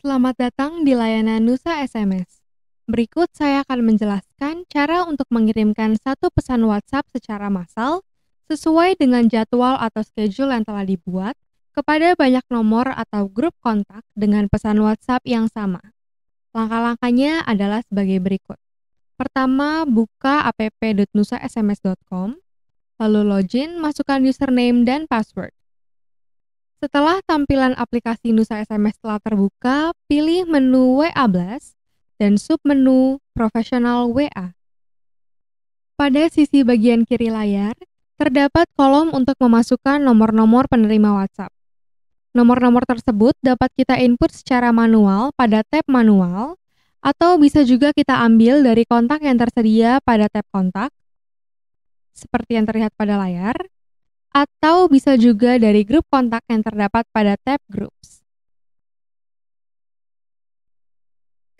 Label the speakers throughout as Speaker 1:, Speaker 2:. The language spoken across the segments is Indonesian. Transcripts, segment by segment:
Speaker 1: Selamat datang di layanan Nusa SMS. Berikut saya akan menjelaskan cara untuk mengirimkan satu pesan WhatsApp secara massal sesuai dengan jadwal atau schedule yang telah dibuat kepada banyak nomor atau grup kontak dengan pesan WhatsApp yang sama. Langkah-langkahnya adalah sebagai berikut. Pertama, buka app.nusasms.com, lalu login, masukkan username dan password. Setelah tampilan aplikasi Nusa SMS telah terbuka, pilih menu WA Blast dan submenu Profesional WA. Pada sisi bagian kiri layar, terdapat kolom untuk memasukkan nomor-nomor penerima WhatsApp. Nomor-nomor tersebut dapat kita input secara manual pada tab manual, atau bisa juga kita ambil dari kontak yang tersedia pada tab kontak, seperti yang terlihat pada layar, atau bisa juga dari grup kontak yang terdapat pada tab Groups.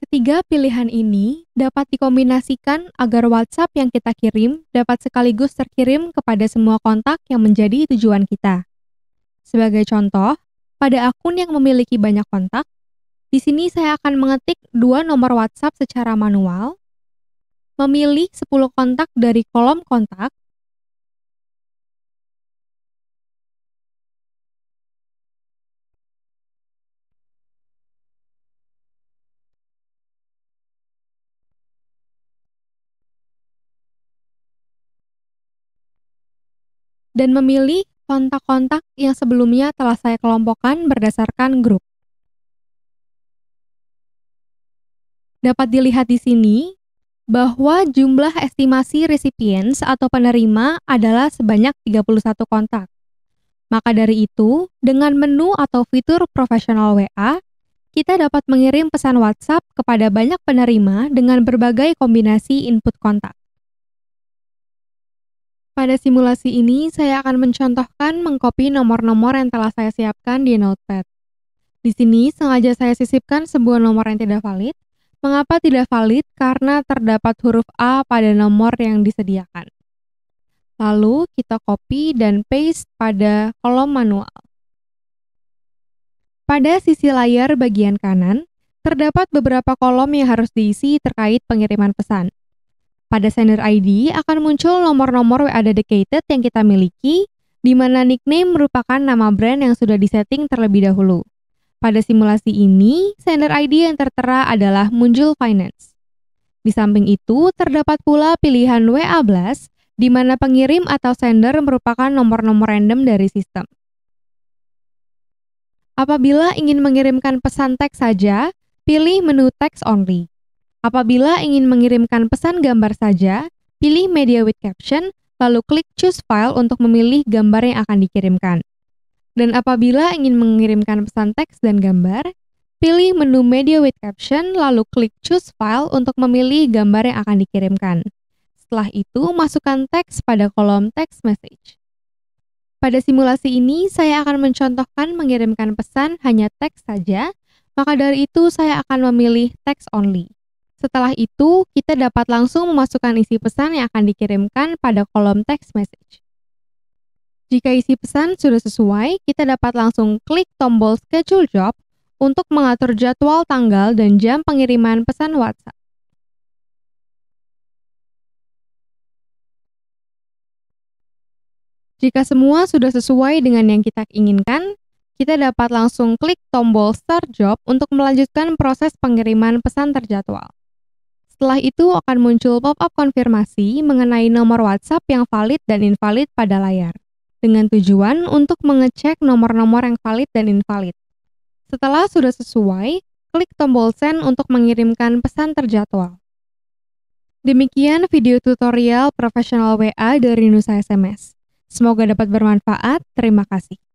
Speaker 1: Ketiga pilihan ini dapat dikombinasikan agar WhatsApp yang kita kirim dapat sekaligus terkirim kepada semua kontak yang menjadi tujuan kita. Sebagai contoh, pada akun yang memiliki banyak kontak, di sini saya akan mengetik dua nomor WhatsApp secara manual, memilih 10 kontak dari kolom kontak, dan memilih kontak-kontak yang sebelumnya telah saya kelompokkan berdasarkan grup. Dapat dilihat di sini bahwa jumlah estimasi recipients atau penerima adalah sebanyak 31 kontak. Maka dari itu, dengan menu atau fitur profesional WA, kita dapat mengirim pesan WhatsApp kepada banyak penerima dengan berbagai kombinasi input kontak. Pada simulasi ini, saya akan mencontohkan mengcopy nomor-nomor yang telah saya siapkan di Notepad. Di sini, sengaja saya sisipkan sebuah nomor yang tidak valid. Mengapa tidak valid? Karena terdapat huruf A pada nomor yang disediakan. Lalu, kita copy dan paste pada kolom manual. Pada sisi layar bagian kanan, terdapat beberapa kolom yang harus diisi terkait pengiriman pesan. Pada sender ID akan muncul nomor-nomor WA dedicated yang kita miliki, di mana nickname merupakan nama brand yang sudah disetting terlebih dahulu. Pada simulasi ini, sender ID yang tertera adalah Muncul Finance. Di samping itu, terdapat pula pilihan WA Blast, di mana pengirim atau sender merupakan nomor-nomor random dari sistem. Apabila ingin mengirimkan pesan teks saja, pilih menu Text Only. Apabila ingin mengirimkan pesan gambar saja, pilih media with caption, lalu klik choose file untuk memilih gambar yang akan dikirimkan. Dan apabila ingin mengirimkan pesan teks dan gambar, pilih menu media with caption, lalu klik choose file untuk memilih gambar yang akan dikirimkan. Setelah itu, masukkan teks pada kolom text message. Pada simulasi ini, saya akan mencontohkan mengirimkan pesan hanya teks saja, maka dari itu saya akan memilih text only. Setelah itu, kita dapat langsung memasukkan isi pesan yang akan dikirimkan pada kolom text message. Jika isi pesan sudah sesuai, kita dapat langsung klik tombol schedule job untuk mengatur jadwal tanggal dan jam pengiriman pesan WhatsApp. Jika semua sudah sesuai dengan yang kita inginkan, kita dapat langsung klik tombol Start Job untuk melanjutkan proses pengiriman pesan terjadwal. Setelah itu akan muncul pop-up konfirmasi mengenai nomor WhatsApp yang valid dan invalid pada layar, dengan tujuan untuk mengecek nomor-nomor yang valid dan invalid. Setelah sudah sesuai, klik tombol send untuk mengirimkan pesan terjadwal. Demikian video tutorial profesional WA dari Nusa SMS. Semoga dapat bermanfaat. Terima kasih.